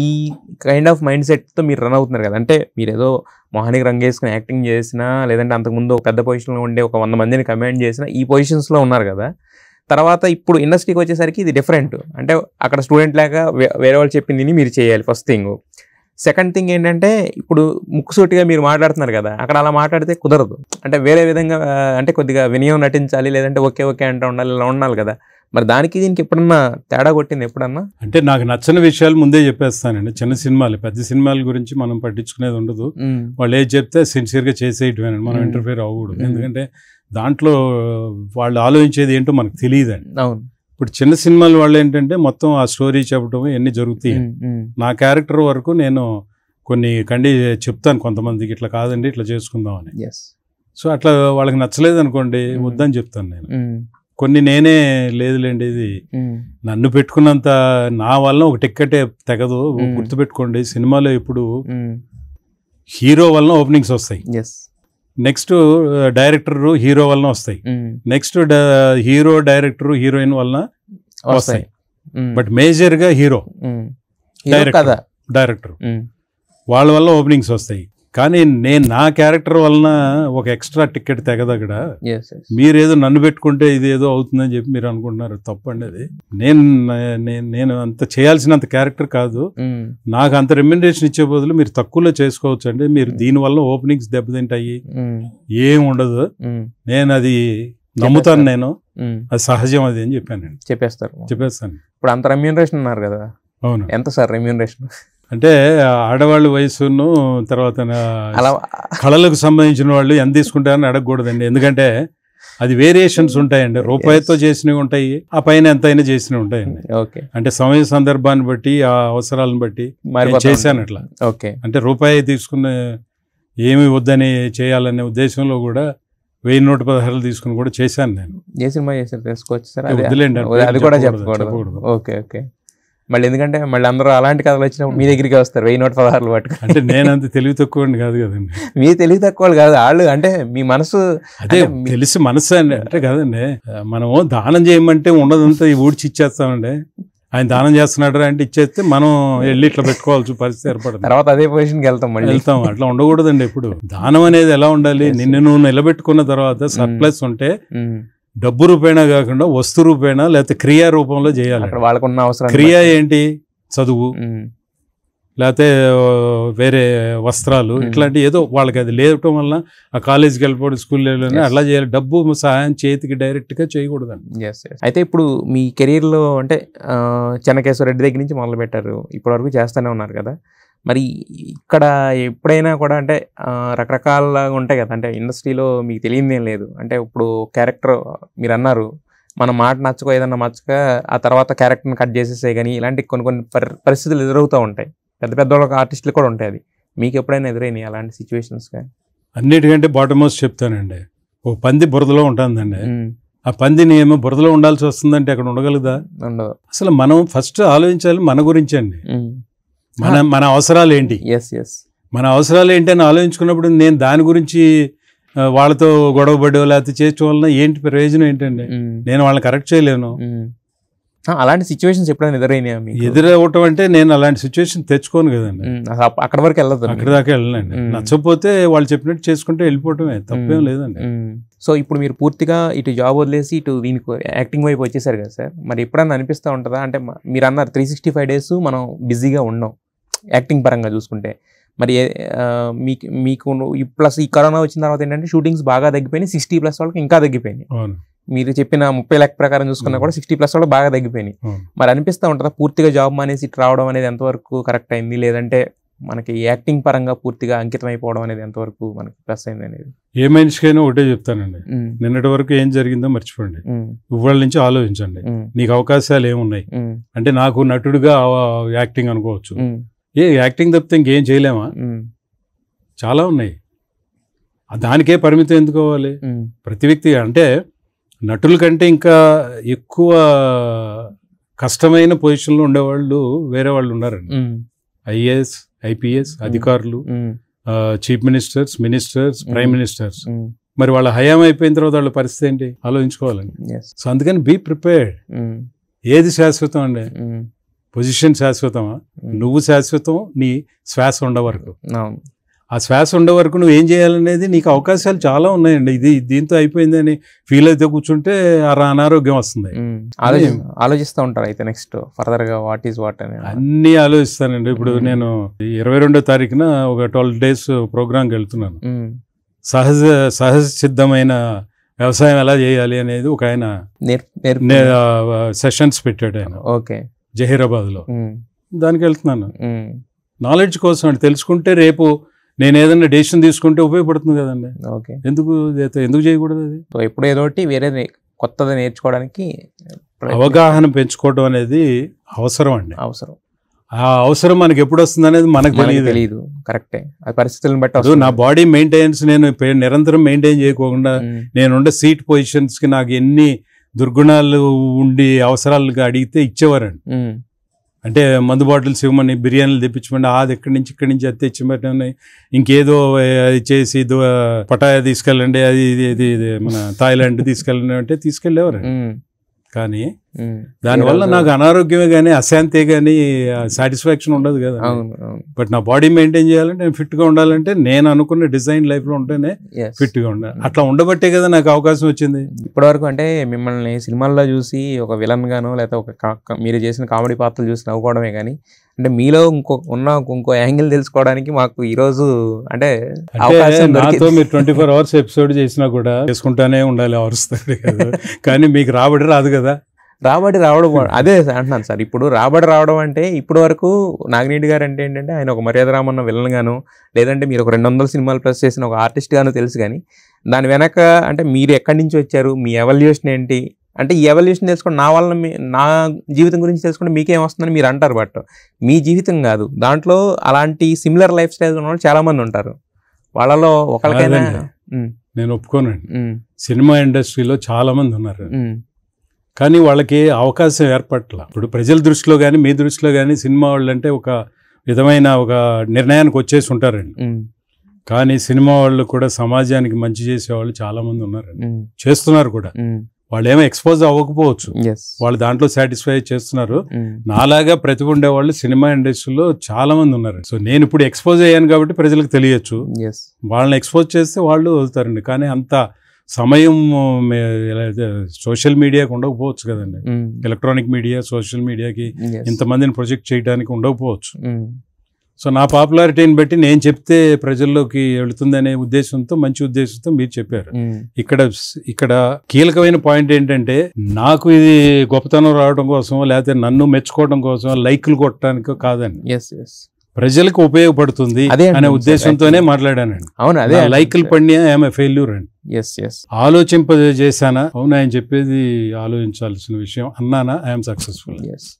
ఈ kind of mind సెట్తో మీరు run అవుతున్నారు కదా అంటే మీరు ఏదో మొహానికి రంగేసుకుని యాక్టింగ్ చేసినా లేదంటే అంతకుముందు ఒక పెద్ద పొజిషన్లో ఉండే ఒక వంద మందిని కమాండ్ చేసినా ఈ పొజిషన్స్లో ఉన్నారు కదా తర్వాత ఇప్పుడు ఇండస్ట్రీకి వచ్చేసరికి ఇది డిఫరెంట్ అంటే అక్కడ స్టూడెంట్ లాగా వేరే వాళ్ళు చెప్పింది మీరు చేయాలి ఫస్ట్ థింగ్ సెకండ్ థింగ్ ఏంటంటే ఇప్పుడు ముక్కుసూటిగా మీరు మాట్లాడుతున్నారు కదా అక్కడ అలా మాట్లాడితే కుదరదు అంటే వేరే విధంగా అంటే కొద్దిగా వినియోగం నటించాలి లేదంటే ఓకే ఓకే అంటూ ఉండాలి ఇలా ఉండాలి కదా మరి దానికి దీనికి ఎప్పుడన్నా తేడా కొట్టింది ఎప్పుడన్నా అంటే నాకు నచ్చిన విషయాలు ముందే చెప్పేస్తానండి చిన్న సినిమాలు పెద్ద సినిమాల గురించి మనం పట్టించుకునేది ఉండదు వాళ్ళు ఏది చెప్తే సిన్సియర్గా చేసేయటమే మనం ఇంటర్ఫియర్ అవ్వకూడదు ఎందుకంటే దాంట్లో వాళ్ళు ఆలోచించేది ఏంటో మనకు తెలియదండి అవును ఇప్పుడు చిన్న సినిమాలు వాళ్ళు ఏంటంటే మొత్తం ఆ స్టోరీ చెప్పడం ఎన్ని జరుగుతాయి నా క్యారెక్టర్ వరకు నేను కొన్ని కండి చెప్తాను కొంతమందికి ఇట్లా కాదండి ఇట్లా చేసుకుందాం అని సో అట్లా వాళ్ళకి నచ్చలేదు అనుకోండి వద్దని చెప్తాను నేను కొన్ని నేనే లేదులేండి ఇది నన్ను పెట్టుకున్నంత నా వల్ల ఒక టిక్కెటే తెగదు గుర్తుపెట్టుకోండి సినిమాలో ఇప్పుడు హీరో వలన ఓపెనింగ్స్ వస్తాయి నెక్స్ట్ డైరెక్టర్ హీరో వలన వస్తాయి నెక్స్ట్ హీరో డైరెక్టర్ హీరోయిన్ వలన వస్తాయి బట్ మేజర్గా హీరో డైరెక్టర్ డైరెక్టర్ వాళ్ళ వల్ల ఓపెనింగ్స్ వస్తాయి కానీ నేను నా క్యారెక్టర్ వలన ఒక ఎక్స్ట్రా టికెట్ తెగదు అక్కడ మీరేదో నన్ను పెట్టుకుంటే ఇది ఏదో అవుతుందని చెప్పి మీరు అనుకుంటున్నారు తప్పండి అది నేను నేను అంత చేయాల్సినంత క్యారెక్టర్ కాదు hmm. నాకు అంత రెమ్యునరేషన్ ఇచ్చే బదులు మీరు తక్కువలో చేసుకోవచ్చు అండి మీరు hmm. దీనివల్ల ఓపెనింగ్స్ దెబ్బతింటాయి hmm. ఏం ఉండదు నేను అది నమ్ముతాను నేను అది సహజం అది అని చెప్పాను చెప్పేస్తారు చెప్పేస్తాను ఇప్పుడు అంత రెమ్యూనరేషన్ అన్నారు కదా అవును ఎంత సార్ రెమ్యూనరేషన్ అంటే ఆడవాళ్ళు వయసును తర్వాత కళలకు సంబంధించిన వాళ్ళు ఎంత తీసుకుంటారని అడగకూడదండి ఎందుకంటే అది వేరియేషన్స్ ఉంటాయండి రూపాయితో చేసినవి ఉంటాయి ఆ పైన ఎంతైనా చేసినవి ఉంటాయండి ఓకే అంటే సమయ సందర్భాన్ని బట్టి ఆ అవసరాలను బట్టి చేశాను అట్లా ఓకే అంటే రూపాయి తీసుకునే ఏమి వద్దని చేయాలనే ఉద్దేశంలో కూడా వెయ్యి నూట పదహారులు తీసుకుని కూడా చేశాను నేను ఏ సినిమా చేశారు తెలుసుకోవచ్చు సార్ అది కూడా చెప్పకూడదు ఓకే ఓకే మళ్ళీ ఎందుకంటే మళ్ళీ అందరూ అలాంటి కథలు వచ్చినప్పుడు మీ దగ్గరికి వస్తారు వెయ్యి నూట పదహారులు పట్టుకుని అంటే నేను అంత తెలివి తక్కువ కాదు కదండి మీ తెలివి తక్కువ కాదు వాళ్ళు అంటే మీ మనసు అదే తెలిసి మనసు అండి అంటే కదండి మనము దానం చేయమంటే ఉండదంతా ఈ ఊడ్చి ఇచ్చేస్తామండి ఆయన దానం చేస్తున్నాడు అంటే ఇచ్చేస్తే మనం వెళ్ళి ఇట్లా పెట్టుకోవాల్సిన పరిస్థితి ఏర్పడుతుంది తర్వాత అదే పొజిషన్కి వెళ్తాం మళ్ళీ వెళ్తాం అట్లా ఉండకూడదండి ఇప్పుడు దానం అనేది ఎలా ఉండాలి నిన్ను నువ్వు నిలబెట్టుకున్న తర్వాత hmm. సర్ప్లస్ ఉంటే hmm. డబ్బు రూపేణా కాకుండా వస్తు రూపేణా లేకపోతే క్రియా రూపంలో చేయాలి వాళ్ళకున్న అవసరం క్రియ ఏంటి చదువు లేకపోతే వేరే వస్త్రాలు ఇట్లాంటివి ఏదో వాళ్ళకి అది లేవటం వల్ల ఆ కాలేజీకి వెళ్ళిపోవడం స్కూల్ వెళ్ళిపోయినా అట్లా చేయాలి డబ్బు సహాయం చేతికి డైరెక్ట్గా చేయకూడదండి అయితే ఇప్పుడు మీ కెరీర్లో అంటే చెన్నకేశ్వర రెడ్డి దగ్గర నుంచి మొదలు పెట్టారు ఇప్పటివరకు చేస్తూనే ఉన్నారు కదా మరి ఇక్కడ ఎప్పుడైనా కూడా అంటే రకరకాల ఉంటాయి కదా అంటే ఇండస్ట్రీలో మీకు తెలియదు ఏం లేదు అంటే ఇప్పుడు క్యారెక్టర్ మీరు అన్నారు మన మాట నచ్చకో ఏదన్నా నచ్చక ఆ తర్వాత క్యారెక్టర్ని కట్ చేసేసే కానీ ఇలాంటి కొన్ని కొన్ని పరిస్థితులు ఎదురవుతూ ఉంటాయి పెద్ద పెద్ద వాళ్ళకి ఆర్టిస్టులు కూడా ఉంటాయి అది మీకు ఎప్పుడైనా ఎదురైనాయి అలాంటి సిచ్యువేషన్స్ కానీ అన్నిటికంటే బాటమోస్ చెప్తానండి ఓ పంది బురదలో ఉంటుందండి ఆ పందిని ఏమో బురదలో ఉండాల్సి వస్తుందంటే అక్కడ ఉండగలదా ఉండదు అసలు మనం ఫస్ట్ ఆలోచించాలి మన గురించి అండి మన మన అవసరాలు ఏంటి ఎస్ ఎస్ మన అవసరాలు ఏంటి అని ఆలోచించుకున్నప్పుడు నేను దాని గురించి వాళ్ళతో గొడవ పడో లేకపోతే చేర్చడం వలన ఏంటి ప్రయోజనం ఏంటండి నేను వాళ్ళని కరెక్ట్ చేయలేను అలాంటి సిచ్యువేషన్ ఎప్పుడైనా ఎదురైనా ఎదురవటం అంటే నేను అలాంటి సిచ్యువేషన్ తెచ్చుకోను కదండి అక్కడ వరకు వెళ్ళదు అక్కడ దాకా వెళ్ళనండి నచ్చకపోతే వాళ్ళు చెప్పినట్టు చేసుకుంటే వెళ్ళిపోవటమే తప్పేం లేదండి సో ఇప్పుడు మీరు పూర్తిగా ఇటు జాబ్ వదిలేసి ఇటు దీనికి యాక్టింగ్ వైపు వచ్చేసారు కదా సార్ మరి ఎప్పుడన్నా అనిపిస్తూ ఉంటుందా అంటే మీరు అన్నారు త్రీ సిక్స్టీ ఫైవ్ డేస్ మనం బిజీగా ఉన్నాం యాక్టింగ్ పరంగా చూసుకుంటే మరి మీకు మీకు ప్లస్ ఈ కరోనా వచ్చిన తర్వాత ఏంటంటే షూటింగ్స్ బాగా తగ్గిపోయినాయి సిక్స్టీ ప్లస్ వాళ్ళకి ఇంకా తగ్గిపోయినాయి మీరు చెప్పిన ముప్పై లక్ష ప్రకారం చూసుకున్నా కూడా సిక్స్టీ ప్లస్ వాళ్ళు బాగా తగ్గిపోయినాయి మరి అనిపిస్తూ ఉంటుందా పూర్తిగా జాబ్ మానేసి రావడం అనేది ఎంతవరకు కరెక్ట్ అయింది లేదంటే మనకి యాక్టింగ్ పరంగా పూర్తిగా అంకితం అయిపోవడం అనేది ఎంతవరకు మనకి ప్లస్ అయింది అనేది ఏ మనిషికైనా ఒకటే చెప్తానండి నిన్నటి వరకు ఏం జరిగిందో మర్చిపోండి ఇవాళ నుంచి ఆలోచించండి నీకు అవకాశాలు ఏమున్నాయి అంటే నాకు నటుడుగా యాక్టింగ్ అనుకోవచ్చు ఏ యాక్టింగ్ తప్పితే ఇంకేం చేయలేమా చాలా ఉన్నాయి దానికే పరిమితం ఎందుకోవాలి ప్రతి వ్యక్తి అంటే నటుల కంటే ఇంకా ఎక్కువ కష్టమైన పొజిషన్లో ఉండేవాళ్ళు వేరే వాళ్ళు ఉన్నారండి ఐఏఎస్ ఐపీఎస్ అధికారులు chief ministers ministers prime ministers మరి వాళ్ళ హయాం అయిపోయిన తర్వాత వాళ్ళ పరిస్థితి ఏంటి ఆలోచించుకోవాలండి సో అందుకని బీ ప్రిపేర్డ్ ఏది శాశ్వతం అండి పొజిషన్ శాశ్వతమా hmm. నువ్వు శాశ్వతం నీ శ్వాస ఉండవరకు ఆ శ్వాస ఉండే వరకు నువ్వు ఏం చేయాలనేది నీకు అవకాశాలు చాలా ఉన్నాయండి ఇది దీంతో అయిపోయిందని ఫీల్ అయితే కూర్చుంటే అనారోగ్యం వస్తుంది hmm. ఆలోచిస్తూ ఉంటారు అయితే నెక్స్ట్ ఫర్దర్గా వాట్ ఈస్ వాట్ అని అన్నీ ఆలోచిస్తానండి ఇప్పుడు hmm. నేను ఇరవై రెండో తారీఖున ఒక ట్వెల్వ్ డేస్ ప్రోగ్రాంకి వెళ్తున్నాను సహజ సహజ సిద్ధమైన వ్యవసాయం ఎలా చేయాలి అనేది ఒక ఆయన సెషన్స్ పెట్టాడు ఆయన ఓకే జహీరాబాద్లో దానికి వెళ్తున్నాను నాలెడ్జ్ కోసం అండి తెలుసుకుంటే రేపు నేను ఏదైనా డెసిషన్ తీసుకుంటే ఉపయోగపడుతుంది కదండి ఓకే ఎందుకు ఎందుకు చేయకూడదు అది ఇప్పుడు ఏదో ఒకటి వేరే కొత్తది నేర్చుకోవడానికి అవగాహన పెంచుకోవడం అనేది అవసరం అండి అవసరం ఆ అవసరం మనకి ఎప్పుడు వస్తుంది అనేది మనకు తెలియదు తెలియదు కరెక్టే ఆ పరిస్థితులను బట్టి నా బాడీ మెయింటెనెన్స్ నేను నిరంతరం మెయింటైన్ చేయకుండా నేనుండే సీట్ పొజిషన్స్కి నాకు ఎన్ని దుర్గుణాలు ఉండి అవసరాలుగా అడిగితే ఇచ్చేవారండి అంటే మందు బాటిల్స్ ఇవ్వమని బిర్యానీలు తెప్పించమని అది ఎక్కడి నుంచి ఇక్కడి నుంచి అది తెచ్చిమని ఇంకేదో అది చేసి పటాయ తీసుకెళ్ళండి అది ఇది ఇది మన థాయిలాండ్ తీసుకెళ్ళండి అంటే తీసుకెళ్ళేవారు కానీ Hmm. దానివల్ల నాకు అనారోగ్యమే కానీ అశాంతి కానీ సాటిస్ఫాక్షన్ ఉండదు కదా బట్ నా బాడీ మెయింటైన్ చేయాలంటే నేను ఫిట్గా ఉండాలంటే నేను అనుకున్న డిజైన్ లైఫ్లో ఉంటేనే ఫిట్గా ఉండాలి hmm. అట్లా ఉండబట్టే కదా నాకు అవకాశం వచ్చింది ఇప్పటివరకు అంటే మిమ్మల్ని సినిమాల్లో చూసి ఒక విలన్ గాను లేకపోతే ఒక మీరు చేసిన కామెడీ పాత్రలు చూసి నవ్వుకోవడమే కానీ అంటే మీలో ఇంకో ఉన్న ఇంకో యాంగిల్ తెలుసుకోవడానికి మాకు ఈరోజు అంటే నాతో మీరు ట్వంటీ ఫోర్ అవర్స్ ఎపిసోడ్ చేసినా కూడా చేసుకుంటానే ఉండాలి అవర్స్ కానీ మీకు రాబడి రాదు కదా రాబడి రావడం అదే అంటున్నాను సార్ ఇప్పుడు రాబడి రావడం అంటే ఇప్పటి వరకు నాగినేటి గారు అంటే ఏంటంటే ఆయన ఒక మర్యాద రామన్న విలన్ గాను లేదంటే మీరు ఒక రెండు వందల సినిమాలు ప్రెస్ చేసిన ఒక ఆర్టిస్ట్ గాను తెలుసు కానీ దాని వెనక అంటే మీరు ఎక్కడి నుంచి వచ్చారు మీ ఎవల్యూషన్ ఏంటి అంటే ఈ ఎవల్యూషన్ తెలుసుకుని నా వల్ల నా జీవితం గురించి తెలుసుకుంటే మీకేం వస్తుందని మీరు అంటారు బట్ మీ జీవితం కాదు దాంట్లో అలాంటి సిమిలర్ లైఫ్ స్టైల్ ఉన్న వాళ్ళు చాలామంది ఉంటారు వాళ్ళలో ఒకరికైనా నేను ఒప్పుకోనండి సినిమా ఇండస్ట్రీలో చాలామంది ఉన్నారు కానీ వాళ్ళకి అవకాశం ఏర్పట్ల ఇప్పుడు ప్రజల దృష్టిలో కానీ మీ దృష్టిలో కానీ సినిమా వాళ్ళు అంటే ఒక విధమైన ఒక నిర్ణయానికి వచ్చేసి ఉంటారండి కానీ సినిమా వాళ్ళు కూడా సమాజానికి మంచి చేసేవాళ్ళు చాలామంది ఉన్నారండి చేస్తున్నారు కూడా వాళ్ళు ఏమో ఎక్స్పోజ్ అవ్వకపోవచ్చు వాళ్ళు దాంట్లో సాటిస్ఫై చేస్తున్నారు నాలాగా ప్రతిభ వాళ్ళు సినిమా ఇండస్ట్రీలో చాలా మంది ఉన్నారు సో నేను ఇప్పుడు ఎక్స్పోజ్ అయ్యాను కాబట్టి ప్రజలకు తెలియచ్చు వాళ్ళని ఎక్స్పోజ్ చేస్తే వాళ్ళు వదులుతారండి కానీ అంత సమయం సోషల్ మీడియాకి ఉండకపోవచ్చు కదండి ఎలక్ట్రానిక్ మీడియా సోషల్ మీడియాకి ఇంతమందిని ప్రొజెక్ట్ చేయడానికి ఉండకపోవచ్చు సో నా పాపులారిటీని బట్టి నేను చెప్తే ప్రజల్లోకి వెళుతుందనే ఉద్దేశంతో మంచి ఉద్దేశంతో మీరు చెప్పారు ఇక్కడ ఇక్కడ కీలకమైన పాయింట్ ఏంటంటే నాకు ఇది గొప్పతనం రావడం కోసం లేకపోతే నన్ను మెచ్చుకోవడం కోసం లైక్లు కొట్టడానికో కాదండి ఎస్ ఎస్ ప్రజలకు ఉపయోగపడుతుంది అదే అనే ఉద్దేశంతోనే మాట్లాడానండి అవును అదే లైకులు పండి ఆమె ఫెయిల్యూర్ అండి ఎస్ ఎస్ ఆలోచింపజేసానా అవును ఆయన చెప్పేది ఆలోచించాల్సిన విషయం అన్నానా ఐఎమ్ సక్సెస్ఫుల్ ఎస్